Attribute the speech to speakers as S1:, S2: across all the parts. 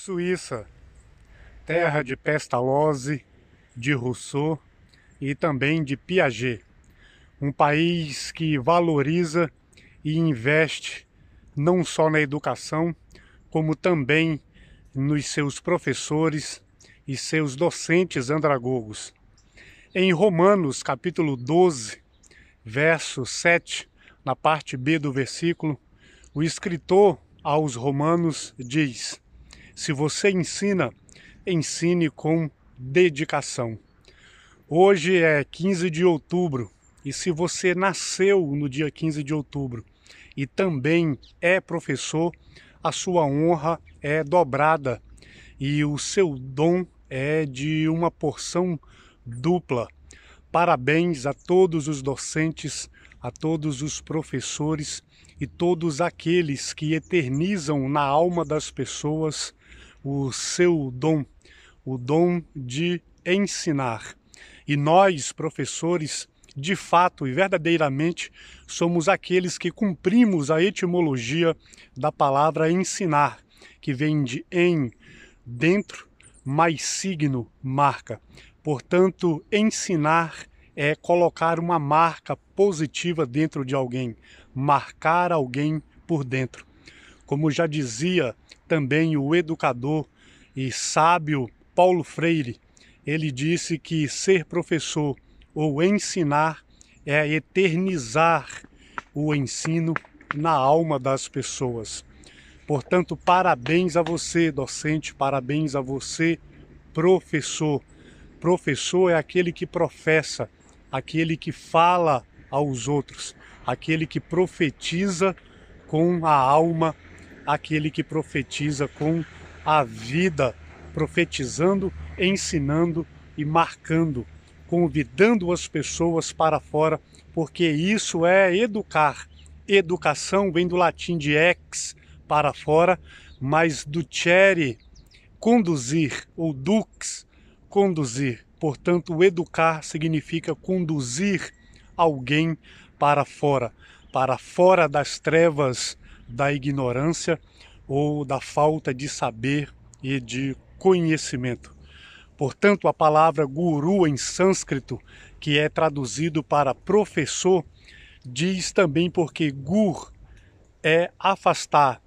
S1: Suíça, terra de Pestalozzi, de Rousseau e também de Piaget, um país que valoriza e investe não só na educação, como também nos seus professores e seus docentes andragogos. Em Romanos, capítulo 12, verso 7, na parte B do versículo, o escritor aos Romanos diz: se você ensina, ensine com dedicação. Hoje é 15 de outubro e se você nasceu no dia 15 de outubro e também é professor, a sua honra é dobrada e o seu dom é de uma porção dupla. Parabéns a todos os docentes, a todos os professores e todos aqueles que eternizam na alma das pessoas o seu dom, o dom de ensinar. E nós, professores, de fato e verdadeiramente somos aqueles que cumprimos a etimologia da palavra ensinar, que vem de em, dentro, mais signo, marca. Portanto, ensinar é colocar uma marca positiva dentro de alguém, marcar alguém por dentro. Como já dizia também o educador e sábio Paulo Freire. Ele disse que ser professor ou ensinar é eternizar o ensino na alma das pessoas. Portanto, parabéns a você, docente, parabéns a você, professor. Professor é aquele que professa, aquele que fala aos outros, aquele que profetiza com a alma aquele que profetiza com a vida, profetizando, ensinando e marcando, convidando as pessoas para fora, porque isso é educar. Educação vem do latim de ex, para fora, mas do cere, conduzir, ou dux, conduzir. Portanto, educar significa conduzir alguém para fora, para fora das trevas da ignorância ou da falta de saber e de conhecimento. Portanto, a palavra guru em sânscrito, que é traduzido para professor, diz também porque gur é afastar,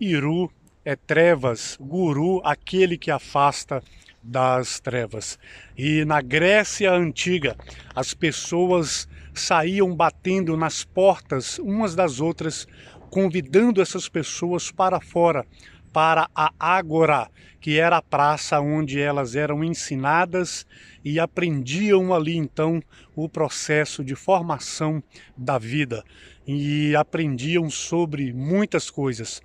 S1: iru é trevas, guru, aquele que afasta das trevas. E na Grécia antiga, as pessoas saíam batendo nas portas umas das outras convidando essas pessoas para fora, para a Ágora, que era a praça onde elas eram ensinadas e aprendiam ali então o processo de formação da vida e aprendiam sobre muitas coisas.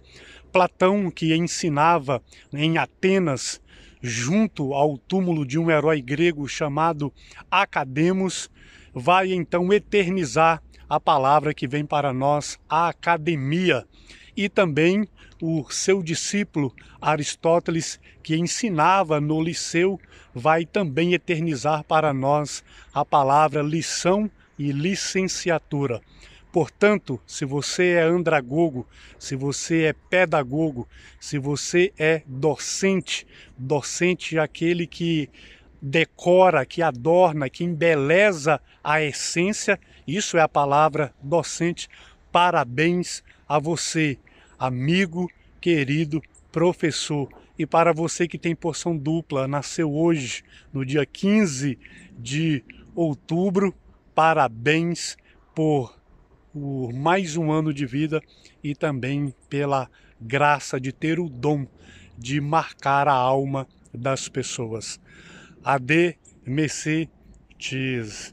S1: Platão, que ensinava em Atenas, junto ao túmulo de um herói grego chamado Academos, vai então eternizar a palavra que vem para nós, a academia, e também o seu discípulo Aristóteles, que ensinava no Liceu, vai também eternizar para nós a palavra lição e licenciatura. Portanto, se você é andragogo, se você é pedagogo, se você é docente, docente é aquele que decora, que adorna, que embeleza a essência. Isso é a palavra docente. Parabéns a você, amigo, querido professor. E para você que tem porção dupla, nasceu hoje, no dia 15 de outubro, parabéns por mais um ano de vida e também pela graça de ter o dom de marcar a alma das pessoas. AD Messi Cheese.